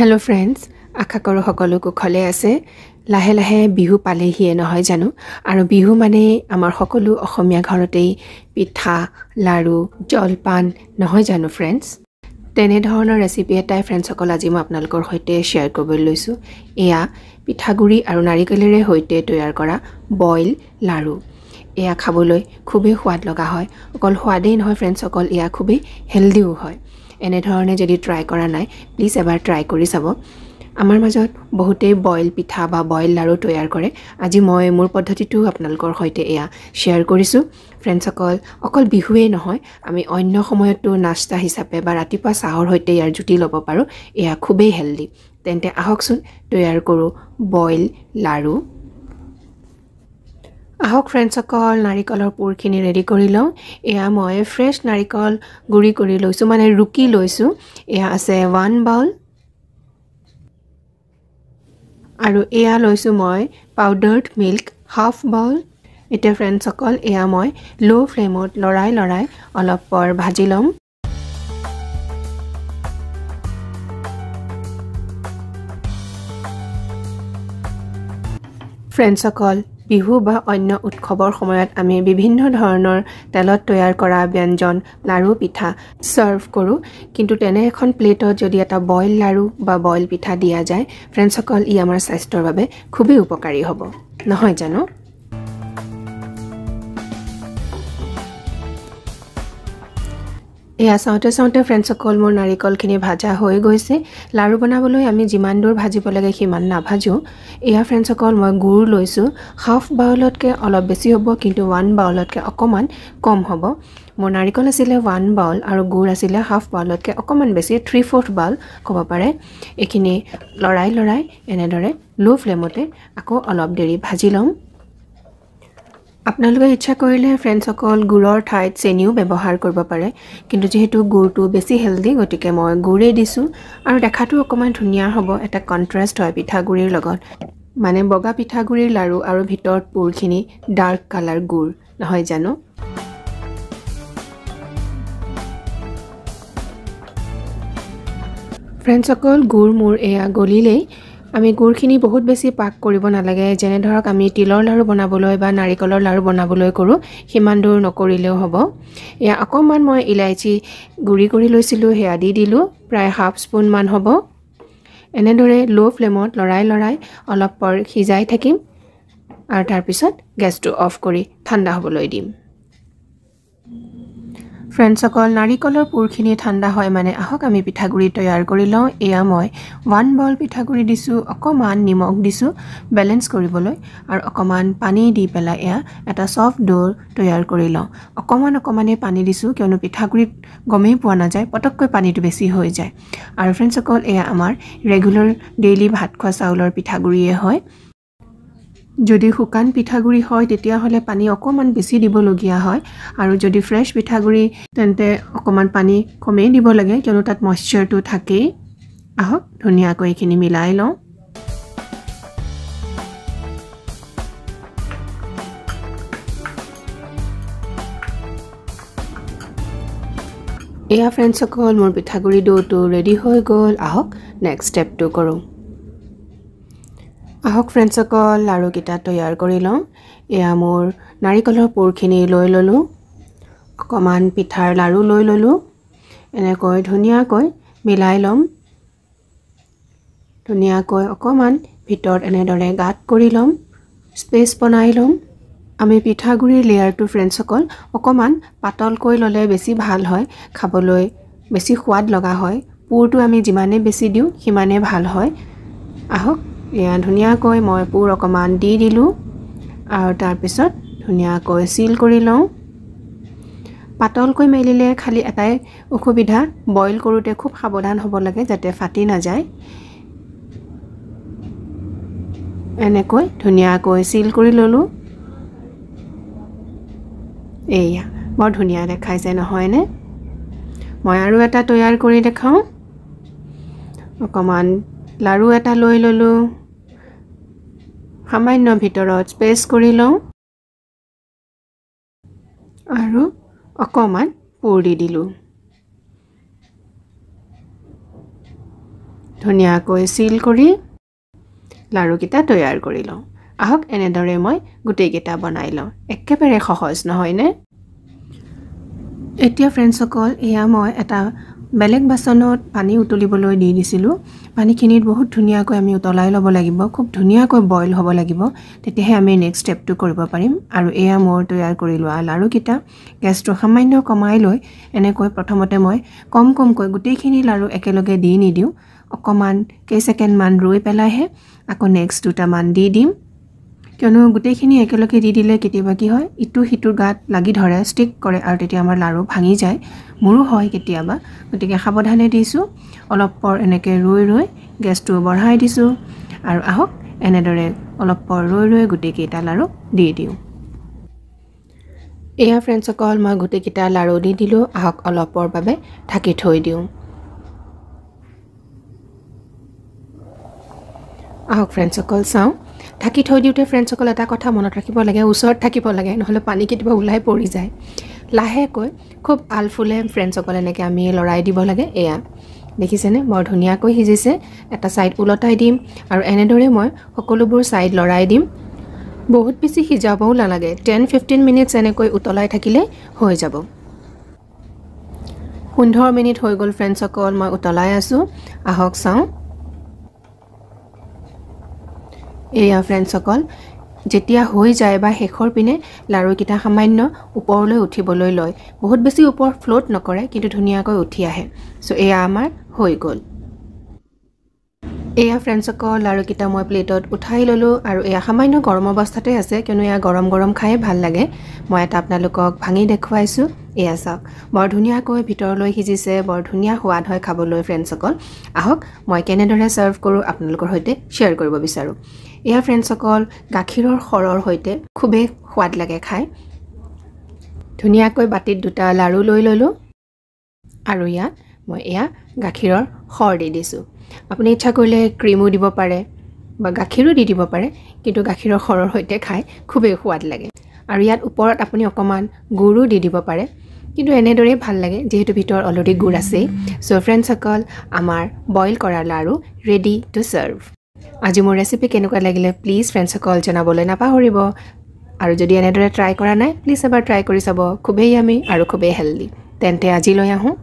hello' friends আশা কৰোঁ সকলো কুশলে আছে লাহে লাহে বিহু পালেহিয়ে নহয় জানো আৰু বিহু মানে আমাৰ সকলো অসমীয়া ঘৰতেই পিঠা লাড়ু জলপান নহয় জানো ফ্ৰেণ্ডছ তেনেধৰণৰ ৰেচিপি এটাই ফ্ৰেণ্ডছসকল আজি মই আপোনালোকৰ সৈতে শ্বেয়াৰ কৰিবলৈ লৈছোঁ এয়া পিঠাগুড়ি আৰু নাৰিকলেৰে সৈতে তৈয়াৰ কৰা বইল লাড়ু এয়া খাবলৈ খুবেই সোৱাদ লগা হয় অকল সোৱাদেই নহয় ফ্ৰেণ্ডছসকল এয়া খুবেই হেল্ডিও হয় এনেধৰণে যদি ট্ৰাই কৰা নাই প্লিজ এবাৰ ট্ৰাই কৰি চাব আমাৰ মাজত বহুতেই বইল পিঠা বা বইল লাড়ু তৈয়াৰ কৰে আজি মই মোৰ পদ্ধতিটো আপোনালোকৰ সৈতে এয়া শ্বেয়াৰ কৰিছোঁ ফ্ৰেণ্ডছসকল অকল বিহুৱেই নহয় আমি অন্য সময়তো নাস্তা হিচাপে বা ৰাতিপুৱা চাহৰ সৈতে ইয়াৰ জুতি ল'ব পাৰোঁ এয়া খুবেই হেল্ডি তেন্তে আহকচোন তৈয়াৰ কৰোঁ বইল লাড়ু আহক ফ্ৰেণ্ডছসকল নাৰিকলৰ পুৰখিনি ৰেডি কৰি লওঁ এয়া মই ফ্ৰেছ নাৰিকল গুড়ি কৰি লৈছোঁ মানে ৰুকি লৈছোঁ এয়া আছে ওৱান বাউল আৰু এয়া লৈছোঁ মই পাউদাৰ্ড মিল্ক হাফ বাউল এতিয়া ফ্ৰেণ্ডছসকল এয়া মই ল' ফ্লেমত লৰাই লৰাই অলপ পৰ ভাজি ল'ম ফ্ৰেণ্ডছসকল বিহু বা অন্য উৎসৱৰ সময়ত আমি বিভিন্ন ধৰণৰ তেলত তৈয়াৰ কৰা ব্যঞ্জন লাড়ু পিঠা ছাৰ্ভ কৰোঁ কিন্তু তেনে এখন প্লেটত যদি এটা বইল লাড়ু বা বইল পিঠা দিয়া যায় ফ্ৰেণ্ডছসকল ই আমাৰ স্বাস্থ্যৰ বাবে খুবেই উপকাৰী হ'ব নহয় জানো এয়া চাওঁতে চাওঁতে ফ্ৰেণ্ডছসকল মোৰ নাৰিকলখিনি ভাজা হৈ গৈছে লাড়ু বনাবলৈ আমি যিমান দূৰ ভাজিব লাগে সিমান নাভাজোঁ এয়া ফ্ৰেণ্ডছসকল মই গুৰ লৈছোঁ হাফ বাউলতকৈ অলপ বেছি হ'ব কিন্তু ওৱান বাউলতকৈ অকণমান কম হ'ব মোৰ নাৰিকল আছিলে ওৱান বাউল আৰু গুৰ আছিলে হাফ বাউলতকৈ অকণমান বেছি থ্ৰী ফ'ৰ্থ বাউল ক'ব পাৰে এইখিনি লৰাই লৰাই এনেদৰে ল' ফ্লেমতে আকৌ অলপ দেৰি ভাজি ল'ম আপোনালোকে ইচ্ছা কৰিলে ফ্ৰেণ্ডছসকল গুড়ৰ ঠাইত চেনিও ব্যৱহাৰ কৰিব পাৰে কিন্তু যিহেতু গুড়টো বেছি হেল্ডি গতিকে মই গুড়েই দিছোঁ আৰু দেখাটো অকণমান ধুনীয়া হ'ব এটা কণ্ট্ৰাষ্ট হয় পিঠাগুড়িৰ লগত মানে বগা পিঠাগুড়িৰ লাড়ু আৰু ভিতৰত পুৰখিনি ডাৰ্ক কালাৰ গুড় নহয় জানো ফ্ৰেণ্ডছসকল গুড় মোৰ এয়া গলিলেই আমি গুৰখিনি বহুত বেছি পাক কৰিব নালাগে যেনে ধৰক আমি তিলৰ লাড়ু বনাবলৈ বা নাৰিকলৰ লাড়ু বনাবলৈ কৰোঁ সিমান দূৰ নকৰিলেও হ'ব এয়া অকণমান মই ইলাইচি গুড়ি কৰি লৈছিলোঁ সেয়া দি দিলোঁ প্ৰায় হাফ স্পুনমান হ'ব এনেদৰে ল' ফ্লেমত লৰাই লৰাই অলপ পৰ সিজাই থাকিম আৰু তাৰপিছত গেছটো অফ কৰি ঠাণ্ডা হ'বলৈ দিম ফ্ৰেণ্ডছ অকল নাৰিকলৰ পুৰখিনি ঠাণ্ডা হয় মানে আহক আমি পিঠাগুড়ি তৈয়াৰ কৰি লওঁ এয়া মই ওৱান বল পিঠাগুড়ি দিছোঁ অকণমান নিমখ দিছোঁ বেলেঞ্চ কৰিবলৈ আৰু অকণমান পানী দি পেলাই এয়া এটা চফ্ট ড'ৰ তৈয়াৰ কৰি লওঁ অকণমান অকণমানেই পানী দিছোঁ কিয়নো পিঠাগুড়িত গমেই পোৱা নাযায় পটককৈ পানীটো বেছি হৈ যায় আৰু ফ্ৰেণ্ডছসকল এয়া আমাৰ ৰেগুলাৰ ডেইলি ভাত খোৱা চাউলৰ পিঠাগুড়িয়ে হয় যদি শুকান পিঠাগুড়ি হয় তেতিয়াহ'লে পানী অকণমান বেছি দিবলগীয়া হয় আৰু যদি ফ্ৰেছ পিঠাগুড়ি তেন্তে অকণমান পানী কমেই দিব লাগে কিয়নো তাত মইশ্চাৰটো থাকেই আহক ধুনীয়াকৈ এইখিনি মিলাই লওঁ এয়া ফ্ৰেণ্ডছসকল মোৰ পিঠাগুড়ি ডোটো ৰেডি হৈ গ'ল আহক নেক্সট ষ্টেপটো কৰোঁ আহক ফ্ৰেণ্ডছসকল লাৰুকেইটা তৈয়াৰ কৰি লওঁ এয়া মোৰ নাৰিকলৰ পুৰখিনি লৈ ল'লোঁ অকণমান পিঠাৰ লাৰু লৈ ল'লোঁ এনেকৈ ধুনীয়াকৈ মিলাই ল'ম ধুনীয়াকৈ অকণমান ভিতৰত এনেদৰে গাঁত কৰি ল'ম স্পেচ বনাই ল'ম আমি পিঠাগুড়িৰ লেয়াৰটো ফ্ৰেণ্ডছসকল অকণমান পাতলকৈ ল'লে বেছি ভাল হয় খাবলৈ বেছি সোৱাদ লগা হয় পুৰটো আমি যিমানেই বেছি দিওঁ সিমানেই ভাল হয় আহক ইয়া ধুনীয়াকৈ মই পুৰ অকণমান দি দিলোঁ আৰু তাৰপিছত ধুনীয়াকৈ চিল কৰি লওঁ পাতলকৈ মেলিলে খালি এটাই অসুবিধা বইল কৰোঁতে খুব সাৱধান হ'ব লাগে যাতে ফাটি নাযায় এনেকৈ ধুনীয়াকৈ চিল কৰি ল'লোঁ এইয়া বৰ ধুনীয়া দেখাইছে নহয়নে মই আৰু এটা তৈয়াৰ কৰি দেখাওঁ অকণমান লাৰু এটা লৈ ল'লোঁ সামান্য ভিতৰত স্পেচ কৰি লওঁ আৰু অকণমান পুৰ দি দিলোঁ ধুনীয়াকৈ চিল কৰি লাৰুকেইটা তৈয়াৰ কৰি লওঁ আহক এনেদৰে মই গোটেইকেইটা বনাই লওঁ একেবাৰে সহজ নহয়নে এতিয়া ফ্ৰেণ্ডছসকল এয়া মই এটা বেলেগ বাচনত পানী উতলিবলৈ দি দিছিলোঁ পানীখিনিত বহুত ধুনীয়াকৈ আমি উতলাই ল'ব লাগিব খুব ধুনীয়াকৈ বইল হ'ব লাগিব তেতিয়াহে আমি নেক্সট ষ্টেপটো কৰিব পাৰিম আৰু এয়া মোৰ তৈয়াৰ কৰি লোৱা লাড়ুকেইটা গেছটো সামান্য কমাই লৈ এনেকৈ প্ৰথমতে মই কম কমকৈ গোটেইখিনি লাড়ু একেলগে দি নিদিওঁ অকণমান কেইছেকেণ্ডমান ৰৈ পেলাইহে আকৌ নেক্সট দুটামান দি দিম কিয়নো গোটেইখিনি একেলগে দি দিলে কেতিয়াবা কি হয় ইটো সিটোৰ গাত লাগি ধৰে ষ্টিক কৰে আৰু তেতিয়া আমাৰ লাড়ু ভাঙি যায় মোৰো হয় কেতিয়াবা গতিকে সাৱধানে দিছোঁ অলপ পৰ এনেকৈ ৰৈ ৰৈ গেছটো বঢ়াই দিছোঁ আৰু আহক এনেদৰে অলপ পৰ ৰৈ ৰৈ গোটেইকেইটা লাড়ু দি দিওঁ এয়া ফ্ৰেণ্ডছসকল মই গোটেইকেইটা লাড়ু দি দিলোঁ আহক অলপৰ বাবে ঢাকি থৈ দিওঁ আহক ফ্ৰেণ্ডছসকল চাওঁ থাকি থৈ দিওঁতে ফ্ৰেণ্ডছসকল এটা কথা মনত ৰাখিব লাগে ওচৰত থাকিব লাগে নহ'লে পানী কেতিয়াবা ওলাই পৰি যায় লাহেকৈ খুব আলফুলে ফ্ৰেণ্ডছসকল এনেকৈ আমি লৰাই দিব লাগে এয়া দেখিছেনে বৰ ধুনীয়াকৈ সিজিছে এটা ছাইড ওলটাই দিম আৰু এনেদৰে মই সকলোবোৰ ছাইড লৰাই দিম বহুত বেছি সিজাবও নালাগে টেন ফিফটিন মিনিটছ এনেকৈ উতলাই থাকিলে হৈ যাব পোন্ধৰ মিনিট হৈ গ'ল ফ্ৰেণ্ডছসকল মই উতলাই আছোঁ আহক চাওঁ এয়া ফ্ৰেণ্ডছসকল যেতিয়া হৈ যায় বা শেষৰ পিনে লাৰুকেইটা সামান্য ওপৰলৈ উঠিবলৈ লয় বহুত বেছি ওপৰ ফ্ল'ট নকৰে কিন্তু ধুনীয়াকৈ উঠি আহে চ' এয়া আমাৰ হৈ গ'ল এয়া ফ্ৰেণ্ডছসকল লাৰুকেইটা মই প্লেটত উঠাই ল'লোঁ আৰু এয়া সামান্য গৰম অৱস্থাতে আছে কিয়নো এয়া গৰম গৰম খায়ে ভাল লাগে মই এটা আপোনালোকক ভাঙি দেখুৱাইছোঁ এয়া চাওক বৰ ধুনীয়াকৈ ভিতৰলৈ সিজিছে বৰ ধুনীয়া সোৱাদ হয় খাবলৈ ফ্ৰেণ্ডছসকল আহক মই কেনেদৰে ছাৰ্ভ কৰোঁ আপোনালোকৰ সৈতে শ্বেয়াৰ কৰিব বিচাৰোঁ এয়া ফ্ৰেণ্ডছসকল গাখীৰৰ সৰৰ সৈতে খুবেই সোৱাদ লাগে খাই ধুনীয়াকৈ বাতিত দুটা লাড়ু লৈ ল'লোঁ আৰু ইয়াত মই এয়া গাখীৰৰ সৰ দি দিছোঁ আপুনি ইচ্ছা কৰিলে ক্ৰীমো দিব পাৰে বা গাখীৰো দি দিব পাৰে কিন্তু গাখীৰৰ সৰৰ সৈতে খাই খুবেই সোৱাদ লাগে আৰু ইয়াত ওপৰত আপুনি অকণমান গুড়ো দি দিব পাৰে কিন্তু এনেদৰেই ভাল লাগে যিহেতু ভিতৰত অলৰেডি গুড় আছেই চ' ফ্ৰেণ্ডছসকল আমাৰ বইল কৰা লাড়ু ৰেডি টু ছাৰ্ভ আজি মোৰ ৰেচিপি কেনেকুৱা লাগিলে প্লিজ ফ্ৰেণ্ডছসকল জনাবলৈ নাপাহৰিব আৰু যদি এনেদৰে ট্ৰাই কৰা নাই প্লিজ এবাৰ ট্ৰাই কৰি চাব খুবেই আমি আৰু খুবেই হেল্ডি তেন্তে আজিলৈ আহোঁ